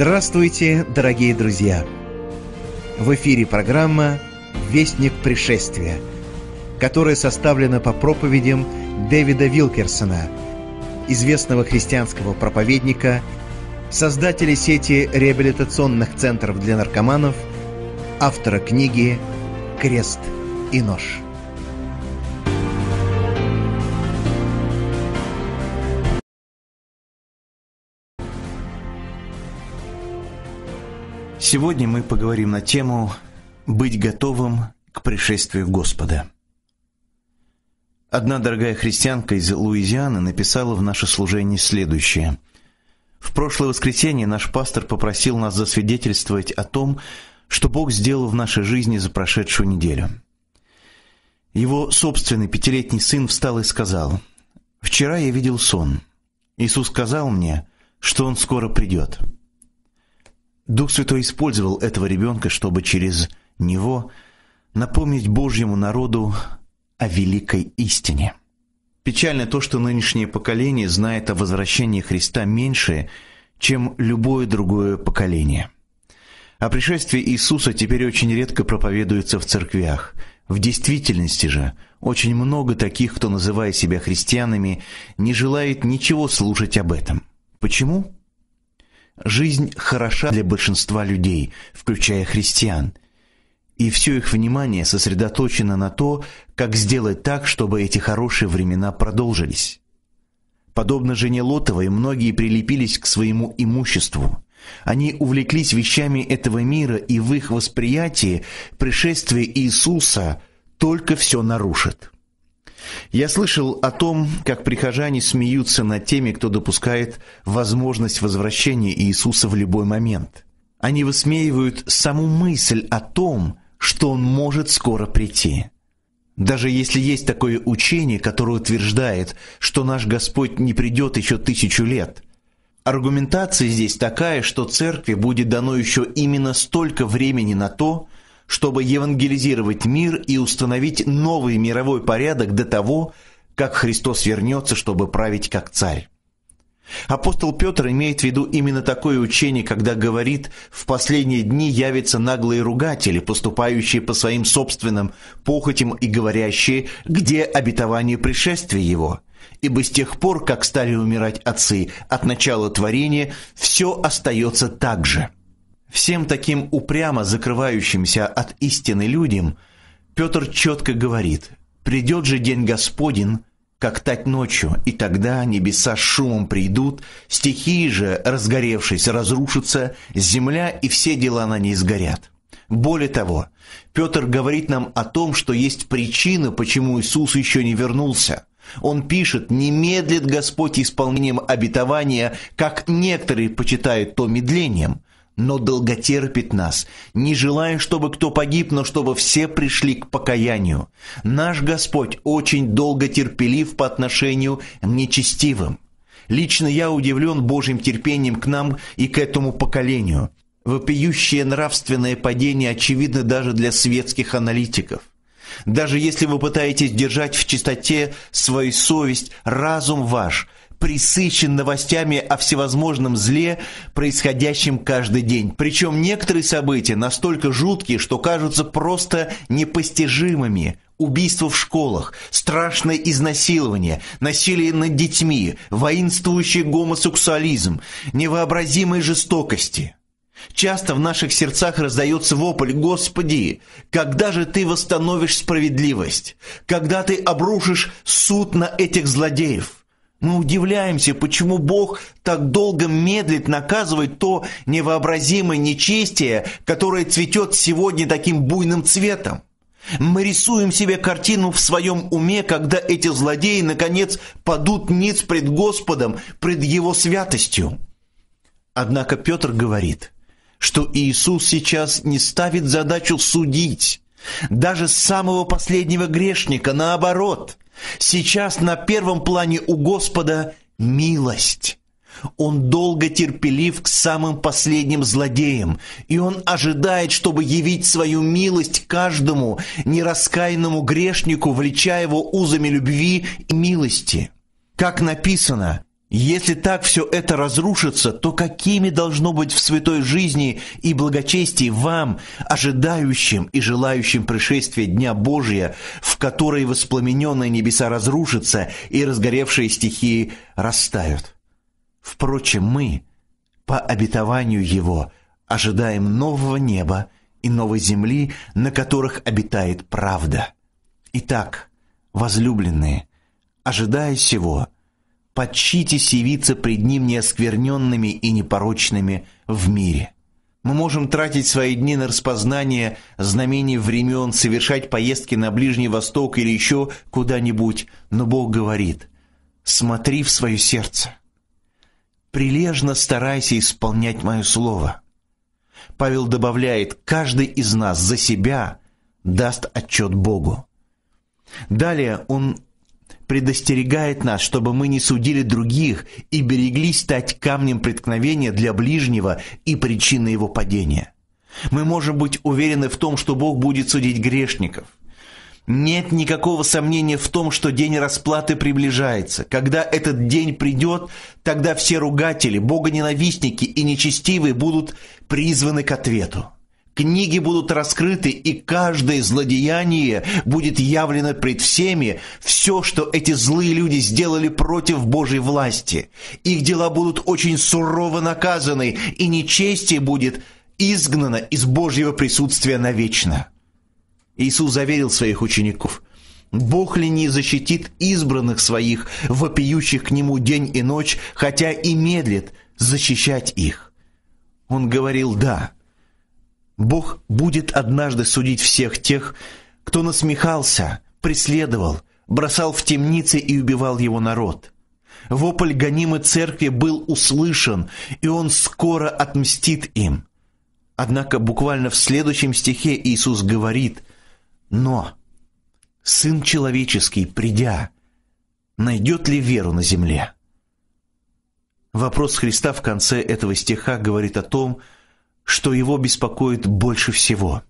Здравствуйте, дорогие друзья! В эфире программа «Вестник пришествия», которая составлена по проповедям Дэвида Вилкерсона, известного христианского проповедника, создателя сети реабилитационных центров для наркоманов, автора книги «Крест и нож». Сегодня мы поговорим на тему «Быть готовым к пришествию Господа». Одна дорогая христианка из Луизианы написала в наше служение следующее. «В прошлое воскресенье наш пастор попросил нас засвидетельствовать о том, что Бог сделал в нашей жизни за прошедшую неделю. Его собственный пятилетний сын встал и сказал, «Вчера я видел сон. Иисус сказал мне, что он скоро придет». Дух Святой использовал этого ребенка, чтобы через него напомнить Божьему народу о великой истине. Печально то, что нынешнее поколение знает о возвращении Христа меньше, чем любое другое поколение. О пришествии Иисуса теперь очень редко проповедуется в церквях. В действительности же очень много таких, кто, называя себя христианами, не желает ничего слушать об этом. Почему? Жизнь хороша для большинства людей, включая христиан. И все их внимание сосредоточено на то, как сделать так, чтобы эти хорошие времена продолжились. Подобно жене Лотовой, многие прилепились к своему имуществу. Они увлеклись вещами этого мира, и в их восприятии пришествие Иисуса только все нарушит. Я слышал о том, как прихожане смеются над теми, кто допускает возможность возвращения Иисуса в любой момент. Они высмеивают саму мысль о том, что Он может скоро прийти. Даже если есть такое учение, которое утверждает, что наш Господь не придет еще тысячу лет – Аргументация здесь такая, что церкви будет дано еще именно столько времени на то, чтобы евангелизировать мир и установить новый мировой порядок до того, как Христос вернется, чтобы править как царь. Апостол Петр имеет в виду именно такое учение, когда говорит «в последние дни явятся наглые ругатели, поступающие по своим собственным похотям и говорящие, где обетование пришествия его». Ибо с тех пор, как стали умирать отцы от начала творения, все остается так же – Всем таким упрямо закрывающимся от истины людям Петр четко говорит «Придет же день Господин, как тать ночью, и тогда небеса шумом придут, стихии же, разгоревшись, разрушатся, земля и все дела на ней сгорят». Более того, Петр говорит нам о том, что есть причина, почему Иисус еще не вернулся. Он пишет, не медлит Господь исполнением обетования, как некоторые почитают то медлением – но долготерпит нас, не желая, чтобы кто погиб, но чтобы все пришли к покаянию. Наш Господь очень долго терпелив по отношению к нечестивым. Лично я удивлен Божьим терпением к нам и к этому поколению. Вопиющее нравственное падение очевидно даже для светских аналитиков. Даже если вы пытаетесь держать в чистоте свою совесть, разум ваш – присыщен новостями о всевозможном зле, происходящем каждый день. Причем некоторые события настолько жуткие, что кажутся просто непостижимыми. Убийства в школах, страшное изнасилование, насилие над детьми, воинствующий гомосексуализм, невообразимые жестокости – Часто в наших сердцах раздается вопль «Господи, когда же ты восстановишь справедливость? Когда ты обрушишь суд на этих злодеев?» Мы удивляемся, почему Бог так долго медлит наказывать то невообразимое нечестие, которое цветет сегодня таким буйным цветом. Мы рисуем себе картину в своем уме, когда эти злодеи, наконец, падут ниц пред Господом, пред Его святостью. Однако Петр говорит, что Иисус сейчас не ставит задачу судить даже самого последнего грешника, наоборот – Сейчас на первом плане у Господа милость. Он долго терпелив к самым последним злодеям, и он ожидает, чтобы явить свою милость каждому нераскаянному грешнику, влеча его узами любви и милости. Как написано, если так все это разрушится, то какими должно быть в святой жизни и благочестии вам, ожидающим и желающим пришествия Дня Божия, в которой воспламененные небеса разрушатся и разгоревшие стихии растают? Впрочем, мы, по обетованию Его, ожидаем нового неба и новой земли, на которых обитает правда. Итак, возлюбленные, ожидая всего – Подчитесь явиться пред Ним неоскверненными и непорочными в мире. Мы можем тратить свои дни на распознание знамений времен, совершать поездки на Ближний Восток или еще куда-нибудь, но Бог говорит «Смотри в свое сердце, прилежно старайся исполнять мое слово». Павел добавляет «Каждый из нас за себя даст отчет Богу». Далее он предостерегает нас, чтобы мы не судили других и береглись стать камнем преткновения для ближнего и причиной его падения. Мы можем быть уверены в том, что Бог будет судить грешников. Нет никакого сомнения в том, что день расплаты приближается. Когда этот день придет, тогда все ругатели, богоненавистники и нечестивые будут призваны к ответу. Книги будут раскрыты, и каждое злодеяние будет явлено пред всеми, все, что эти злые люди сделали против Божьей власти. Их дела будут очень сурово наказаны, и нечестие будет изгнано из Божьего присутствия навечно. Иисус заверил своих учеников – Бог ли не защитит избранных своих, вопиющих к Нему день и ночь, хотя и медлит защищать их? Он говорил «да», Бог будет однажды судить всех тех, кто насмехался, преследовал, бросал в темницы и убивал его народ. Вопль гонимой церкви был услышан, и он скоро отмстит им. Однако буквально в следующем стихе Иисус говорит «Но Сын Человеческий, придя, найдет ли веру на земле?» Вопрос Христа в конце этого стиха говорит о том, что что его беспокоит больше всего.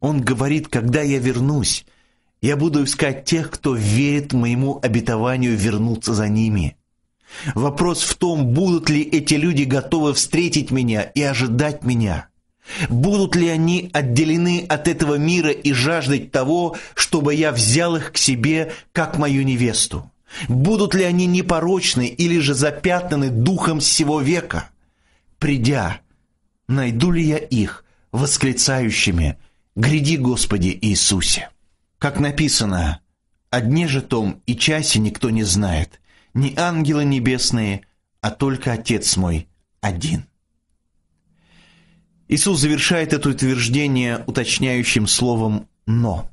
Он говорит, когда я вернусь, я буду искать тех, кто верит моему обетованию вернуться за ними. Вопрос в том, будут ли эти люди готовы встретить меня и ожидать меня. Будут ли они отделены от этого мира и жаждать того, чтобы я взял их к себе, как мою невесту? Будут ли они непорочны или же запятнаны духом всего века? Придя, найду ли я их восклицающими «Гряди, Господи Иисусе!» Как написано, о же том и часе никто не знает, ни ангелы небесные, а только Отец мой один. Иисус завершает это утверждение уточняющим словом «но».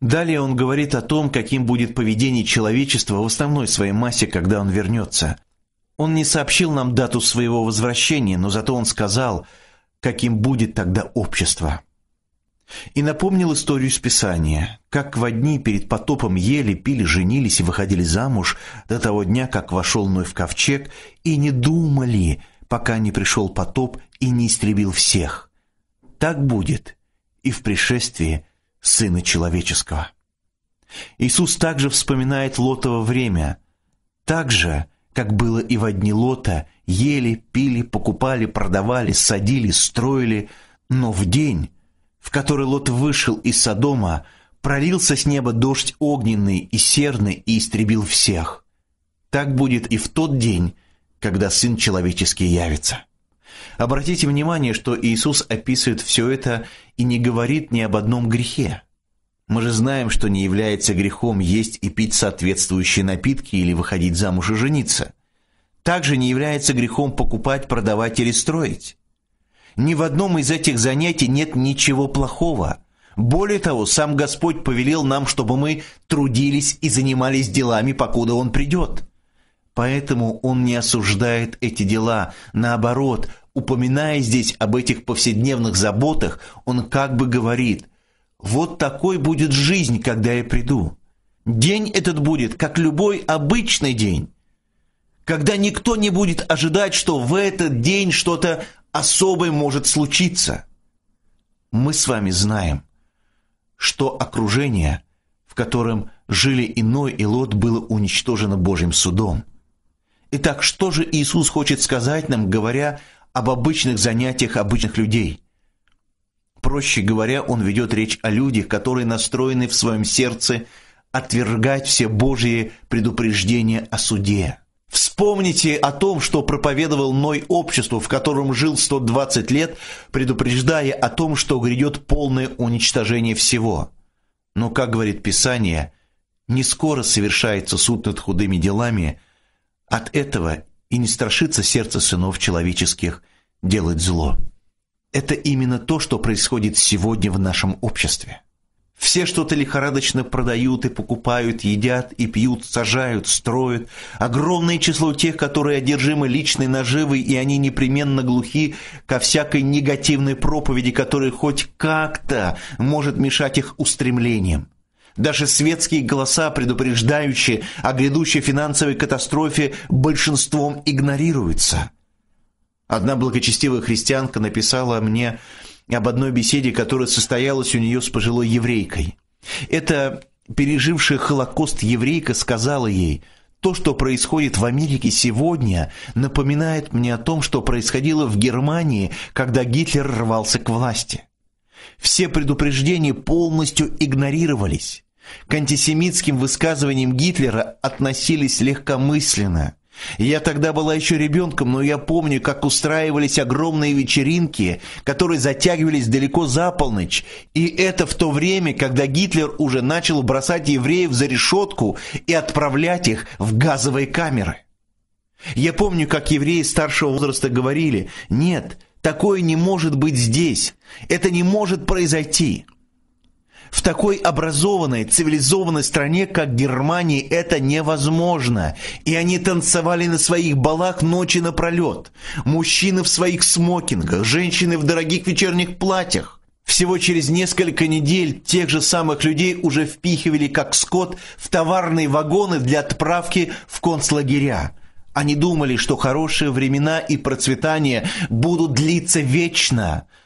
Далее он говорит о том, каким будет поведение человечества в основной своей массе, когда он вернется. Он не сообщил нам дату своего возвращения, но зато он сказал – каким будет тогда общество. И напомнил историю с Писания, как в одни перед потопом ели, пили, женились и выходили замуж до того дня, как вошел Ной в ковчег, и не думали, пока не пришел потоп и не истребил всех. Так будет и в пришествии Сына Человеческого. Иисус также вспоминает Лотово время, так же, как было и в одни Лота – Ели, пили, покупали, продавали, садили, строили. Но в день, в который Лот вышел из Содома, пролился с неба дождь огненный и серный и истребил всех. Так будет и в тот день, когда Сын Человеческий явится. Обратите внимание, что Иисус описывает все это и не говорит ни об одном грехе. Мы же знаем, что не является грехом есть и пить соответствующие напитки или выходить замуж и жениться также не является грехом покупать, продавать или строить. Ни в одном из этих занятий нет ничего плохого. Более того, сам Господь повелел нам, чтобы мы трудились и занимались делами, покуда Он придет. Поэтому Он не осуждает эти дела. Наоборот, упоминая здесь об этих повседневных заботах, Он как бы говорит, «Вот такой будет жизнь, когда я приду». День этот будет, как любой обычный день когда никто не будет ожидать, что в этот день что-то особое может случиться. Мы с вами знаем, что окружение, в котором жили Иной и Лот, было уничтожено Божьим судом. Итак, что же Иисус хочет сказать нам, говоря об обычных занятиях обычных людей? Проще говоря, он ведет речь о людях, которые настроены в своем сердце отвергать все Божьи предупреждения о суде. Вспомните о том, что проповедовал Ной обществу, в котором жил 120 лет, предупреждая о том, что грядет полное уничтожение всего. Но, как говорит Писание, не скоро совершается суд над худыми делами, от этого и не страшится сердце сынов человеческих делать зло. Это именно то, что происходит сегодня в нашем обществе. Все что-то лихорадочно продают и покупают, едят и пьют, сажают, строят. Огромное число тех, которые одержимы личной наживой, и они непременно глухи ко всякой негативной проповеди, которая хоть как-то может мешать их устремлениям. Даже светские голоса, предупреждающие о грядущей финансовой катастрофе, большинством игнорируются. Одна благочестивая христианка написала мне об одной беседе, которая состоялась у нее с пожилой еврейкой. Это пережившая Холокост еврейка сказала ей, то, что происходит в Америке сегодня, напоминает мне о том, что происходило в Германии, когда Гитлер рвался к власти. Все предупреждения полностью игнорировались. К антисемитским высказываниям Гитлера относились легкомысленно – я тогда была еще ребенком, но я помню, как устраивались огромные вечеринки, которые затягивались далеко за полночь. И это в то время, когда Гитлер уже начал бросать евреев за решетку и отправлять их в газовые камеры. Я помню, как евреи старшего возраста говорили, «Нет, такое не может быть здесь, это не может произойти». В такой образованной, цивилизованной стране, как Германия, это невозможно. И они танцевали на своих балах ночи напролет. Мужчины в своих смокингах, женщины в дорогих вечерних платьях. Всего через несколько недель тех же самых людей уже впихивали, как скот, в товарные вагоны для отправки в концлагеря. Они думали, что хорошие времена и процветание будут длиться вечно –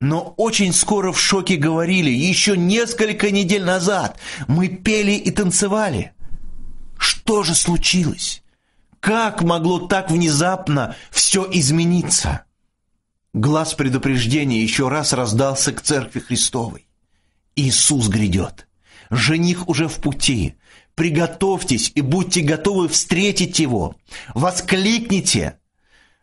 но очень скоро в шоке говорили, еще несколько недель назад мы пели и танцевали. Что же случилось? Как могло так внезапно все измениться? Глаз предупреждения еще раз раздался к церкви Христовой. Иисус грядет. Жених уже в пути. Приготовьтесь и будьте готовы встретить его. Воскликните,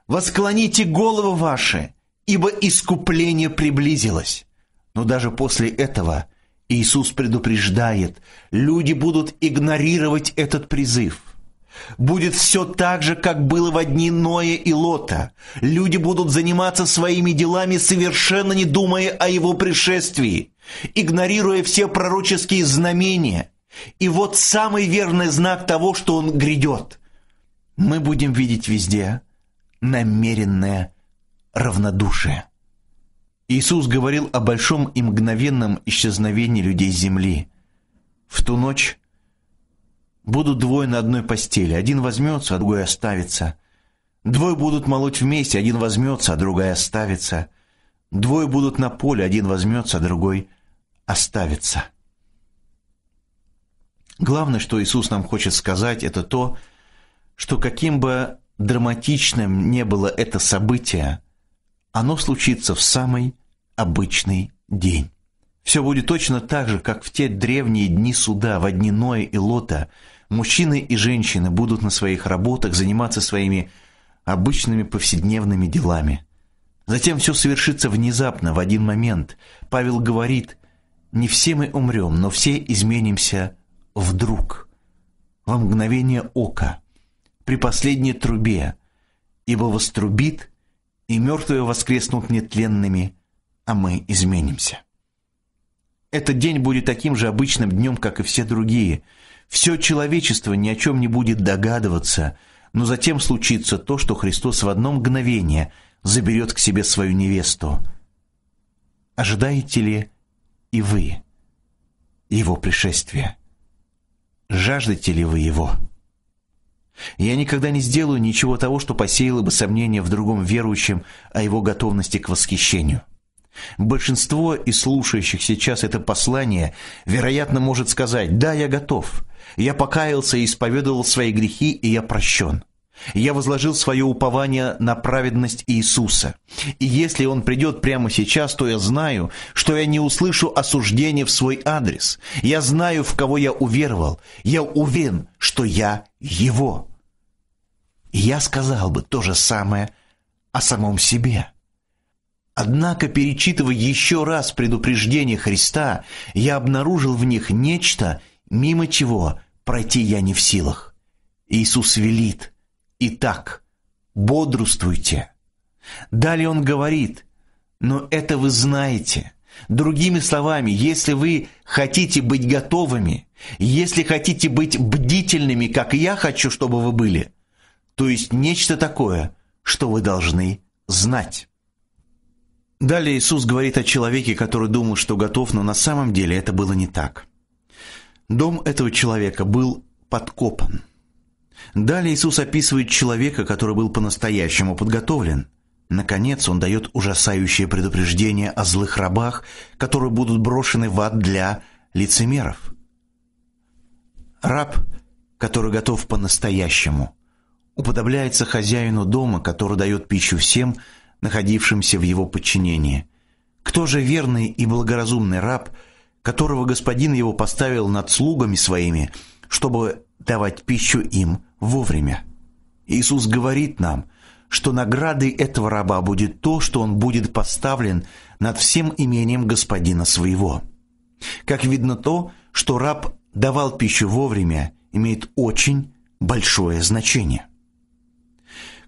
восклоните головы ваши – ибо искупление приблизилось. Но даже после этого Иисус предупреждает, люди будут игнорировать этот призыв. Будет все так же, как было в одни Ноя и Лота. Люди будут заниматься своими делами, совершенно не думая о его пришествии, игнорируя все пророческие знамения. И вот самый верный знак того, что он грядет. Мы будем видеть везде намеренное равнодушие. Иисус говорил о большом и мгновенном исчезновении людей с земли. В ту ночь будут двое на одной постели, один возьмется, а другой оставится. Двое будут молоть вместе, один возьмется, а другой оставится. Двое будут на поле, один возьмется, а другой оставится. Главное, что Иисус нам хочет сказать, это то, что каким бы драматичным не было это событие, оно случится в самый обычный день. Все будет точно так же, как в те древние дни суда, в дни Ноя и Лота. Мужчины и женщины будут на своих работах заниматься своими обычными повседневными делами. Затем все совершится внезапно, в один момент. Павел говорит, не все мы умрем, но все изменимся вдруг, во мгновение ока, при последней трубе, ибо вострубит и мертвые воскреснут нетленными, а мы изменимся. Этот день будет таким же обычным днем, как и все другие. Все человечество ни о чем не будет догадываться, но затем случится то, что Христос в одно мгновение заберет к себе свою невесту. Ожидаете ли и вы его пришествия? Жаждете ли вы его?» Я никогда не сделаю ничего того, что посеяло бы сомнения в другом верующем о его готовности к восхищению. Большинство из слушающих сейчас это послание, вероятно, может сказать «Да, я готов. Я покаялся и исповедовал свои грехи, и я прощен». Я возложил свое упование на праведность Иисуса. И если Он придет прямо сейчас, то я знаю, что я не услышу осуждения в свой адрес. Я знаю, в кого я уверовал. Я уверен, что я Его. И я сказал бы то же самое о самом себе. Однако, перечитывая еще раз предупреждения Христа, я обнаружил в них нечто, мимо чего пройти я не в силах. Иисус велит – Итак, бодрствуйте. Далее он говорит, но это вы знаете. Другими словами, если вы хотите быть готовыми, если хотите быть бдительными, как я хочу, чтобы вы были, то есть нечто такое, что вы должны знать. Далее Иисус говорит о человеке, который думал, что готов, но на самом деле это было не так. Дом этого человека был подкопан – Далее Иисус описывает человека, который был по-настоящему подготовлен. Наконец, он дает ужасающее предупреждение о злых рабах, которые будут брошены в ад для лицемеров. Раб, который готов по-настоящему, уподобляется хозяину дома, который дает пищу всем, находившимся в его подчинении. Кто же верный и благоразумный раб, которого господин его поставил над слугами своими, чтобы давать пищу им вовремя. Иисус говорит нам, что наградой этого раба будет то, что он будет поставлен над всем имением господина своего. Как видно то, что раб давал пищу вовремя, имеет очень большое значение.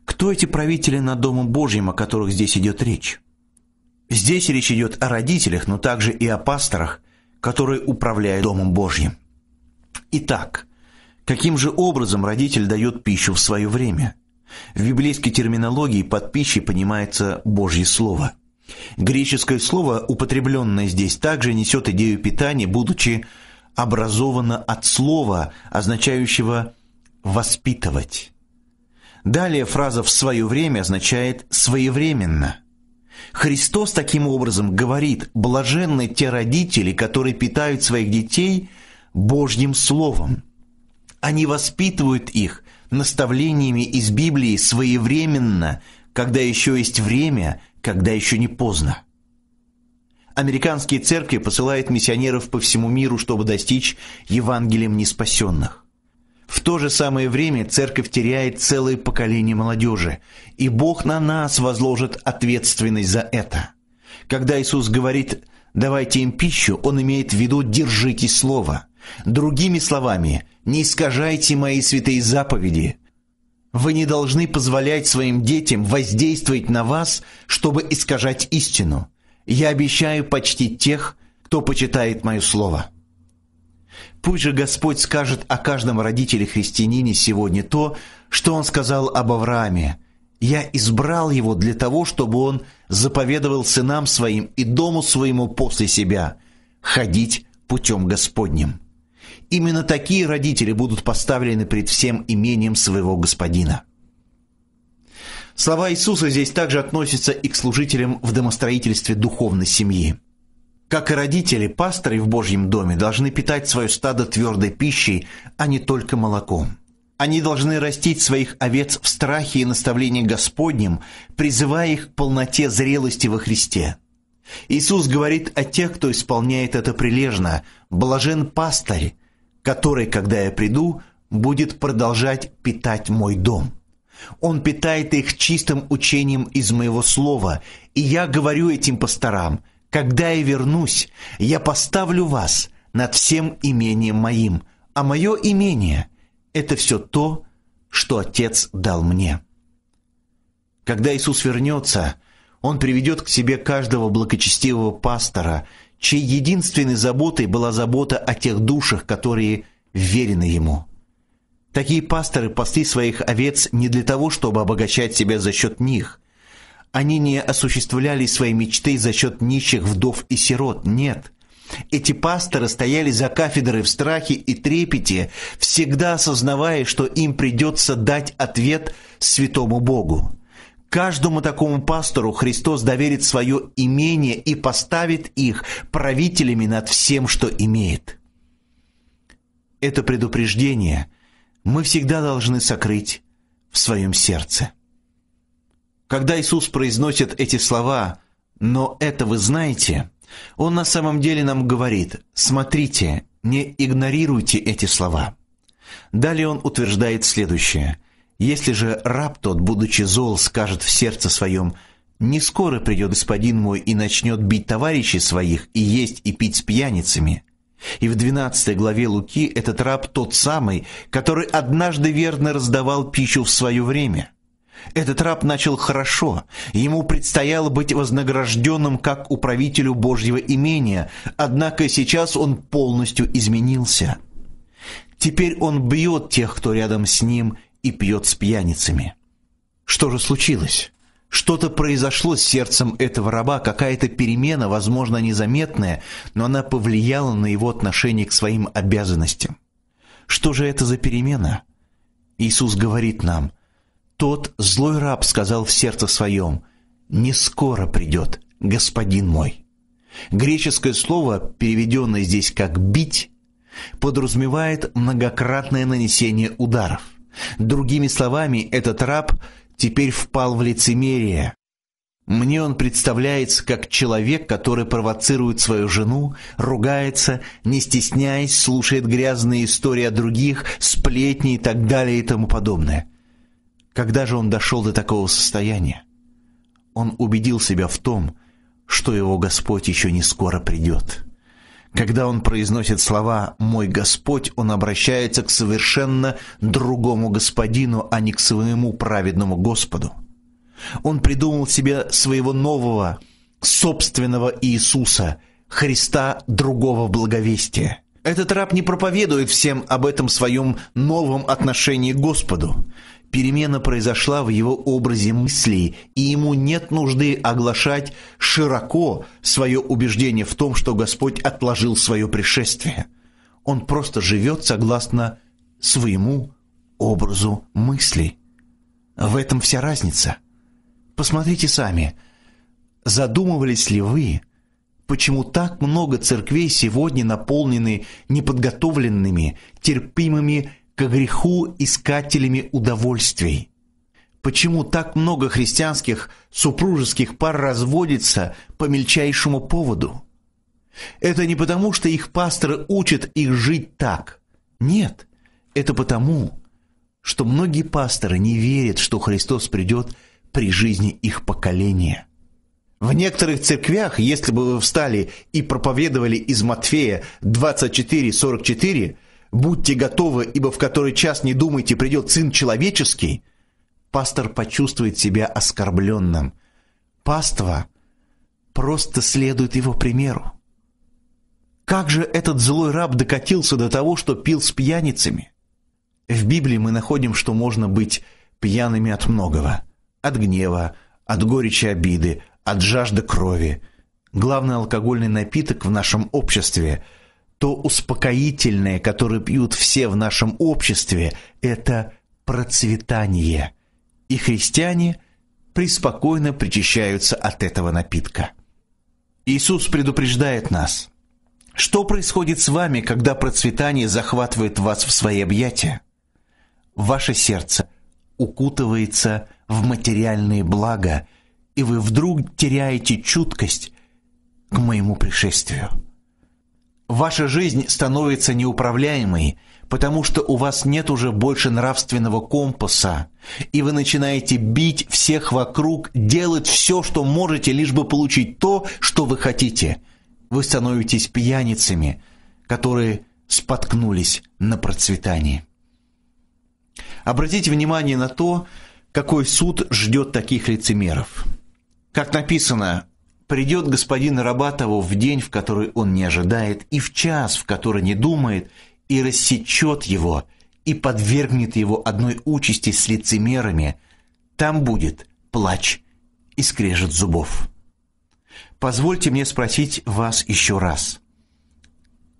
Кто эти правители над Домом Божьим, о которых здесь идет речь? Здесь речь идет о родителях, но также и о пасторах, которые управляют Домом Божьим. Итак, Каким же образом родитель дает пищу в свое время? В библейской терминологии под пищей понимается Божье Слово. Греческое слово, употребленное здесь, также несет идею питания, будучи образовано от слова, означающего «воспитывать». Далее фраза «в свое время» означает «своевременно». Христос таким образом говорит «блаженны те родители, которые питают своих детей Божьим Словом». Они воспитывают их наставлениями из Библии своевременно, когда еще есть время, когда еще не поздно. Американские церкви посылают миссионеров по всему миру, чтобы достичь Евангелием неспасенных. В то же самое время церковь теряет целое поколение молодежи, и Бог на нас возложит ответственность за это. Когда Иисус говорит «давайте им пищу», Он имеет в виду «держите слово», Другими словами, не искажайте мои святые заповеди. Вы не должны позволять своим детям воздействовать на вас, чтобы искажать истину. Я обещаю почтить тех, кто почитает мое слово. Пусть же Господь скажет о каждом родителе-христианине сегодня то, что Он сказал об Аврааме. «Я избрал его для того, чтобы он заповедовал сынам своим и дому своему после себя ходить путем Господним». Именно такие родители будут поставлены пред всем имением своего господина. Слова Иисуса здесь также относятся и к служителям в домостроительстве духовной семьи. Как и родители, пасторы в Божьем доме должны питать свое стадо твердой пищей, а не только молоком. Они должны растить своих овец в страхе и наставлении Господнем, призывая их к полноте зрелости во Христе. Иисус говорит о тех, кто исполняет это прилежно. «Блажен пастырь, который, когда я приду, будет продолжать питать мой дом. Он питает их чистым учением из моего слова, и я говорю этим пасторам, когда я вернусь, я поставлю вас над всем имением моим, а мое имение – это все то, что Отец дал мне». Когда Иисус вернется, Он приведет к себе каждого благочестивого пастора чьей единственной заботой была забота о тех душах, которые верены ему. Такие пасторы пасли своих овец не для того, чтобы обогащать себя за счет них. Они не осуществляли свои мечты за счет нищих вдов и сирот, нет. Эти пасторы стояли за кафедрой в страхе и трепете, всегда осознавая, что им придется дать ответ святому Богу. Каждому такому пастору Христос доверит свое имение и поставит их правителями над всем, что имеет. Это предупреждение мы всегда должны сокрыть в своем сердце. Когда Иисус произносит эти слова «но это вы знаете», Он на самом деле нам говорит «смотрите, не игнорируйте эти слова». Далее Он утверждает следующее – если же раб тот, будучи зол, скажет в сердце своем, «Не скоро придет господин мой и начнет бить товарищей своих, и есть, и пить с пьяницами», и в 12 главе Луки этот раб тот самый, который однажды верно раздавал пищу в свое время. Этот раб начал хорошо, ему предстояло быть вознагражденным как управителю Божьего имения, однако сейчас он полностью изменился. Теперь он бьет тех, кто рядом с ним, и пьет с пьяницами. Что же случилось? Что-то произошло с сердцем этого раба, какая-то перемена, возможно, незаметная, но она повлияла на его отношение к своим обязанностям. Что же это за перемена? Иисус говорит нам, «Тот злой раб сказал в сердце своем, «Не скоро придет, господин мой». Греческое слово, переведенное здесь как «бить», подразумевает многократное нанесение ударов – Другими словами, этот раб теперь впал в лицемерие. Мне он представляется как человек, который провоцирует свою жену, ругается, не стесняясь, слушает грязные истории о других, сплетни и так далее и тому подобное. Когда же он дошел до такого состояния? Он убедил себя в том, что его Господь еще не скоро придет». Когда он произносит слова «мой Господь», он обращается к совершенно другому господину, а не к своему праведному Господу. Он придумал себе своего нового, собственного Иисуса, Христа другого благовестия. Этот раб не проповедует всем об этом своем новом отношении к Господу. Перемена произошла в его образе мыслей, и ему нет нужды оглашать широко свое убеждение в том, что Господь отложил свое пришествие. Он просто живет согласно своему образу мыслей. В этом вся разница. Посмотрите сами, задумывались ли вы, почему так много церквей сегодня наполнены неподготовленными, терпимыми к греху искателями удовольствий. Почему так много христианских супружеских пар разводится по мельчайшему поводу? Это не потому, что их пасторы учат их жить так. Нет, это потому, что многие пасторы не верят, что Христос придет при жизни их поколения. В некоторых церквях, если бы вы встали и проповедовали из Матфея 24:44, «Будьте готовы, ибо в который час, не думайте, придет Сын Человеческий», пастор почувствует себя оскорбленным. Паства просто следует его примеру. Как же этот злой раб докатился до того, что пил с пьяницами? В Библии мы находим, что можно быть пьяными от многого. От гнева, от горечи обиды, от жажды крови. Главный алкогольный напиток в нашем обществе – то успокоительное, которое пьют все в нашем обществе, это процветание. И христиане преспокойно причащаются от этого напитка. Иисус предупреждает нас. Что происходит с вами, когда процветание захватывает вас в свои объятия? Ваше сердце укутывается в материальные блага, и вы вдруг теряете чуткость к моему пришествию. Ваша жизнь становится неуправляемой, потому что у вас нет уже больше нравственного компаса, и вы начинаете бить всех вокруг, делать все, что можете, лишь бы получить то, что вы хотите. Вы становитесь пьяницами, которые споткнулись на процветании. Обратите внимание на то, какой суд ждет таких лицемеров. Как написано Придет господин Рабатову в день, в который он не ожидает, и в час, в который не думает, и рассечет его, и подвергнет его одной участи с лицемерами. Там будет плач и скрежет зубов. Позвольте мне спросить вас еще раз.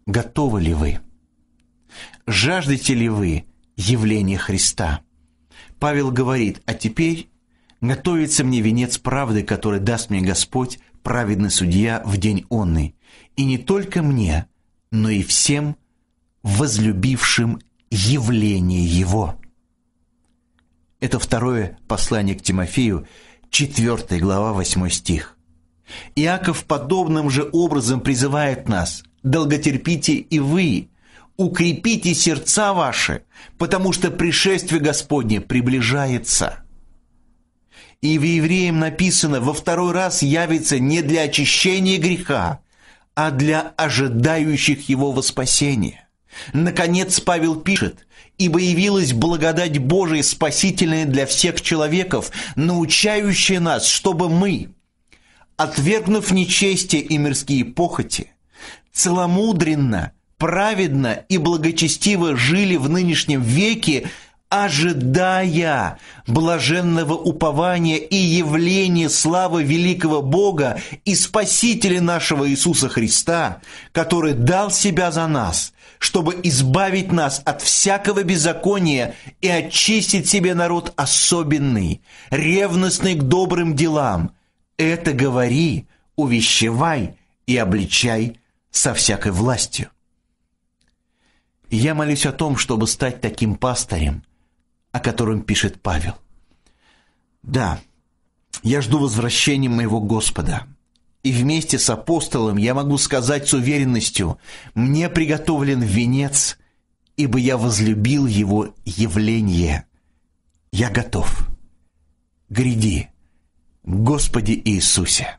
Готовы ли вы? Жаждете ли вы явления Христа? Павел говорит, а теперь готовится мне венец правды, который даст мне Господь, праведный судья в день онный, и не только мне, но и всем возлюбившим явление Его». Это второе послание к Тимофею, 4 глава, 8 стих. Иаков подобным же образом призывает нас «Долготерпите и вы, укрепите сердца ваши, потому что пришествие Господне приближается». И в евреям написано, во второй раз явится не для очищения греха, а для ожидающих его воспасения. Наконец Павел пишет, «Ибо явилась благодать Божия, спасительная для всех человеков, научающая нас, чтобы мы, отвергнув нечестие и мирские похоти, целомудренно, праведно и благочестиво жили в нынешнем веке, ожидая блаженного упования и явления славы великого Бога и Спасителя нашего Иисуса Христа, который дал Себя за нас, чтобы избавить нас от всякого беззакония и очистить себе народ особенный, ревностный к добрым делам. Это говори, увещевай и обличай со всякой властью. Я молюсь о том, чтобы стать таким пастырем – о котором пишет Павел. Да, я жду возвращения моего Господа. И вместе с апостолом я могу сказать с уверенностью, мне приготовлен венец, ибо я возлюбил его явление. Я готов. Гряди, Господи Иисусе.